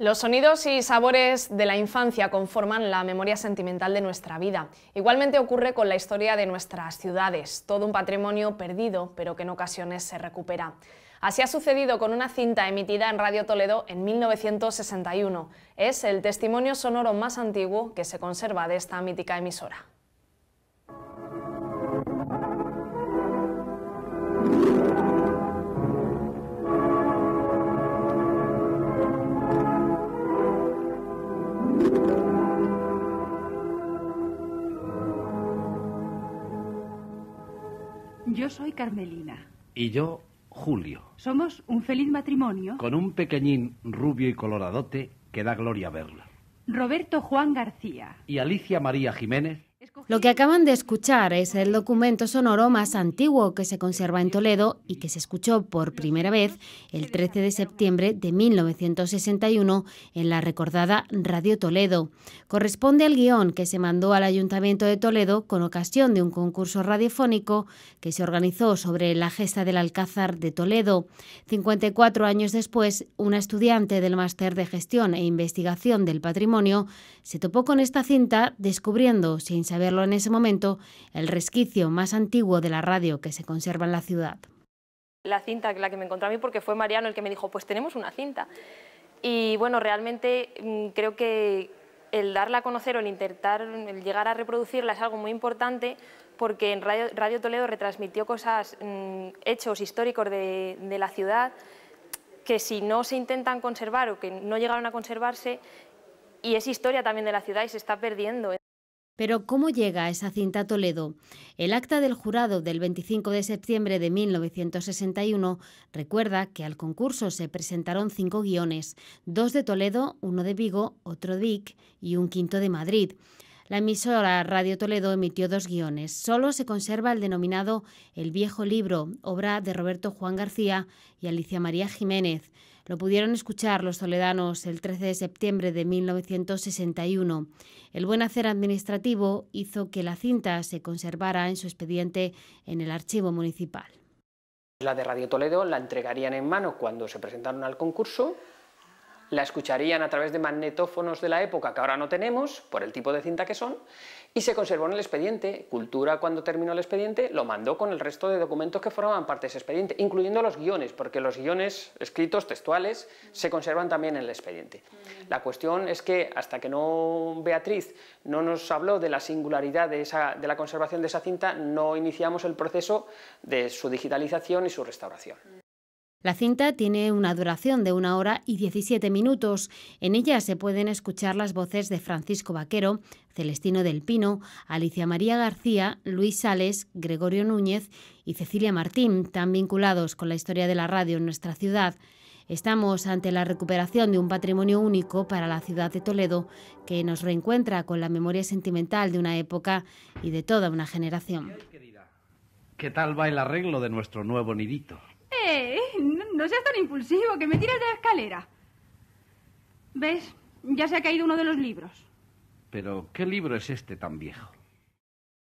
Los sonidos y sabores de la infancia conforman la memoria sentimental de nuestra vida. Igualmente ocurre con la historia de nuestras ciudades, todo un patrimonio perdido, pero que en ocasiones se recupera. Así ha sucedido con una cinta emitida en Radio Toledo en 1961. Es el testimonio sonoro más antiguo que se conserva de esta mítica emisora. Yo soy Carmelina. Y yo, Julio. Somos un feliz matrimonio. Con un pequeñín rubio y coloradote que da gloria verla. Roberto Juan García. Y Alicia María Jiménez lo que acaban de escuchar es el documento sonoro más antiguo que se conserva en Toledo y que se escuchó por primera vez el 13 de septiembre de 1961 en la recordada Radio Toledo. Corresponde al guión que se mandó al Ayuntamiento de Toledo con ocasión de un concurso radiofónico que se organizó sobre la gesta del Alcázar de Toledo. 54 años después, una estudiante del Máster de Gestión e Investigación del Patrimonio se topó con esta cinta descubriendo, sin saberlo en ese momento el resquicio más antiguo de la radio que se conserva en la ciudad. La cinta, la que me encontró a mí, porque fue Mariano el que me dijo, pues tenemos una cinta. Y bueno, realmente mm, creo que el darla a conocer o el intentar el llegar a reproducirla es algo muy importante porque en Radio, Toledo retransmitió cosas, mm, hechos históricos de, de, la ciudad que si no se intentan conservar o que no llegaron a conservarse, y es historia también de la ciudad y se está perdiendo. Pero ¿cómo llega esa cinta a Toledo? El acta del jurado del 25 de septiembre de 1961 recuerda que al concurso se presentaron cinco guiones, dos de Toledo, uno de Vigo, otro de Vic y un quinto de Madrid. La emisora Radio Toledo emitió dos guiones. Solo se conserva el denominado El viejo libro, obra de Roberto Juan García y Alicia María Jiménez. Lo pudieron escuchar los toledanos el 13 de septiembre de 1961. El buen hacer administrativo hizo que la cinta se conservara en su expediente en el archivo municipal. La de Radio Toledo la entregarían en mano cuando se presentaron al concurso la escucharían a través de magnetófonos de la época que ahora no tenemos, por el tipo de cinta que son, y se conservó en el expediente. Cultura, cuando terminó el expediente, lo mandó con el resto de documentos que formaban parte de ese expediente, incluyendo los guiones, porque los guiones escritos, textuales, se conservan también en el expediente. Mm. La cuestión es que hasta que no Beatriz no nos habló de la singularidad de la conservación de esa cinta, no iniciamos el proceso de su digitalización y su restauración. Mm. La cinta tiene una duración de una hora y 17 minutos. En ella se pueden escuchar las voces de Francisco Vaquero, Celestino del Pino, Alicia María García, Luis Sales, Gregorio Núñez y Cecilia Martín, tan vinculados con la historia de la radio en nuestra ciudad. Estamos ante la recuperación de un patrimonio único para la ciudad de Toledo que nos reencuentra con la memoria sentimental de una época y de toda una generación. ¿Qué tal va el arreglo de nuestro nuevo nidito? No, seas tan impulsivo, que me tires de la escalera. ¿Ves? Ya se ha caído uno de los libros. Pero, ¿qué libro es este tan viejo?